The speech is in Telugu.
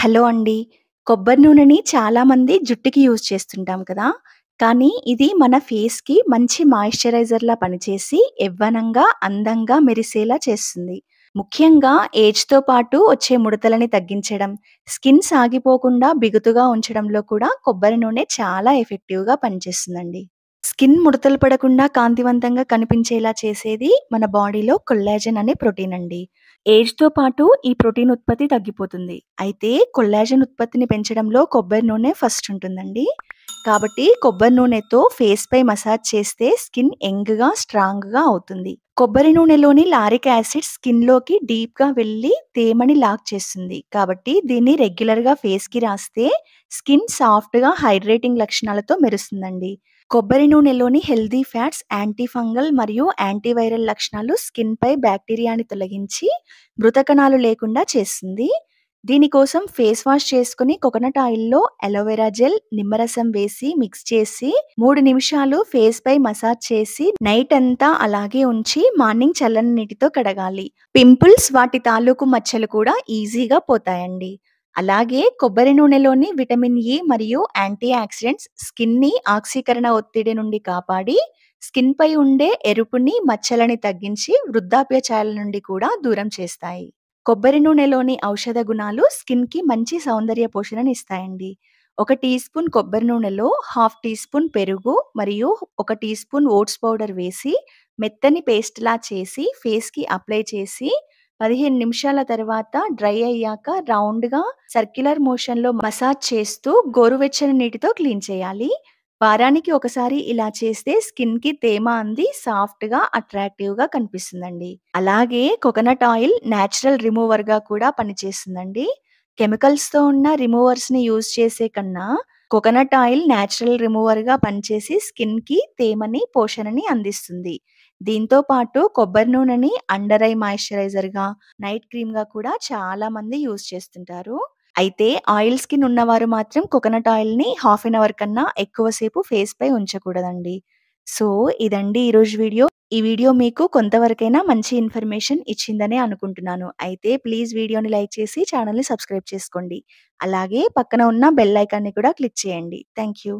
హలో అండి కొబ్బరి నూనెని చాలామంది జుట్టుకి యూజ్ చేస్తుంటాం కదా కానీ ఇది మన ఫేస్కి మంచి మాయిశ్చరైజర్లా పనిచేసి యవ్వనంగా అందంగా మెరిసేలా చేస్తుంది ముఖ్యంగా ఏజ్తో పాటు వచ్చే ముడతలని తగ్గించడం స్కిన్ సాగిపోకుండా బిగుతుగా ఉంచడంలో కూడా కొబ్బరి నూనె చాలా ఎఫెక్టివ్గా పనిచేస్తుందండి స్కిన్ ముడతలు పడకుండా కాంతివంతంగా కనిపించేలా చేసేది మన బాడీలో కొల్లాజన్ అనే ప్రోటీన్ అండి ఏజ్తో పాటు ఈ ప్రోటీన్ ఉత్పత్తి తగ్గిపోతుంది అయితే కొల్లాజన్ ఉత్పత్తిని పెంచడంలో కొబ్బరి నూనె ఫస్ట్ ఉంటుందండి కాబట్టి కొబ్బరి నూనెతో ఫేస్ పై మసాజ్ చేస్తే స్కిన్ స్ట్రాంగ్ స్ట్రాంగ్గా అవుతుంది కొబ్బరి నూనెలోని లారిక్ యాసిడ్ స్కిన్లోకి డీప్గా వెళ్ళి తేమని లాక్ చేస్తుంది కాబట్టి దీన్ని రెగ్యులర్గా ఫేస్కి రాస్తే స్కిన్ సాఫ్ట్గా హైడ్రేటింగ్ లక్షణాలతో మెరుస్తుందండి కొబ్బరి నూనెలోని హెల్దీ ఫ్యాట్స్ యాంటీ ఫంగల్ మరియు యాంటీవైరల్ లక్షణాలు స్కిన్పై బ్యాక్టీరియాని తొలగించి మృతకణాలు లేకుండా చేస్తుంది దీనికోసం ఫేస్ వాష్ చేసుకుని కోకోనట్ ఆయిల్లో అలోవెరా జెల్ నిమ్మరసం వేసి మిక్స్ చేసి మూడు నిమిషాలు ఫేస్ పై మసాజ్ చేసి నైట్ అంతా అలాగే ఉంచి మార్నింగ్ చల్లని నీటితో కడగాలి పింపుల్స్ వాటి తాలూకు మచ్చలు కూడా ఈజీగా పోతాయండి అలాగే కొబ్బరి నూనెలోని విటమిన్ ఇ e మరియు యాంటీ ఆక్సిడెంట్స్ స్కిన్ని ఆక్సీకరణ ఒత్తిడి నుండి కాపాడి స్కిన్ పై ఉండే ఎరుపుని మచ్చలని తగ్గించి వృద్ధాప్య ఛాయల నుండి కూడా దూరం చేస్తాయి కొబ్బరి నూనెలోని ఔషధ గుణాలు స్కిన్కి మంచి సౌందర్య పోషణను ఇస్తాయండి ఒక టీ స్పూన్ కొబ్బరి నూనెలో హాఫ్ టీ స్పూన్ పెరుగు మరియు ఒక టీ స్పూన్ ఓట్స్ పౌడర్ వేసి మెత్తని పేస్ట్లా చేసి ఫేస్కి అప్లై చేసి పదిహేను నిమిషాల తర్వాత డ్రై అయ్యాక రౌండ్గా సర్క్యులర్ మోషన్లో మసాజ్ చేస్తూ గోరువెచ్చని నీటితో క్లీన్ చేయాలి వారానికి ఒకసారి ఇలా చేస్తే స్కిన్ కి తేమ అంది సాఫ్ట్ గా అట్రాక్టివ్ గా కనిపిస్తుందండి అలాగే కోకోనట్ ఆయిల్ న్యాచురల్ రిమూవర్ గా కూడా పనిచేస్తుందండి కెమికల్స్ తో ఉన్న రిమూవర్స్ ని యూజ్ చేసే కన్నా కోకోనట్ ఆయిల్ న్యాచురల్ రిమూవర్ గా పనిచేసి స్కిన్ కి తేమని పోషణని అందిస్తుంది దీంతో పాటు కొబ్బరి నూనెని అండర్ ఐ మాయిశ్చరైజర్ గా నైట్ క్రీమ్ గా కూడా చాలా మంది యూజ్ చేస్తుంటారు అయితే ఆయిల్ స్కిన్ ఉన్నవారు మాత్రం కోకోనట్ ఆయిల్‌ని హాఫ్ ఎన్ అవర్ కన్నా ఎక్కువ సేపు పై ఉంచకూడదండి. సో, ఇదండి ఈరోజు వీడియో. ఈ వీడియో మీకు కొంతవరకైనా మంచి ఇన్ఫర్మేషన్ ఇచ్చిందనే అనుకుంటున్నాను. అయితే ప్లీజ్ వీడియోని లైక్ చేసి ఛానల్ని సబ్స్క్రైబ్ చేసుకోండి. అలాగే పక్కన ఉన్న బెల్ ఐకాన్‌ని కూడా క్లిక్ చేయండి. Thank you.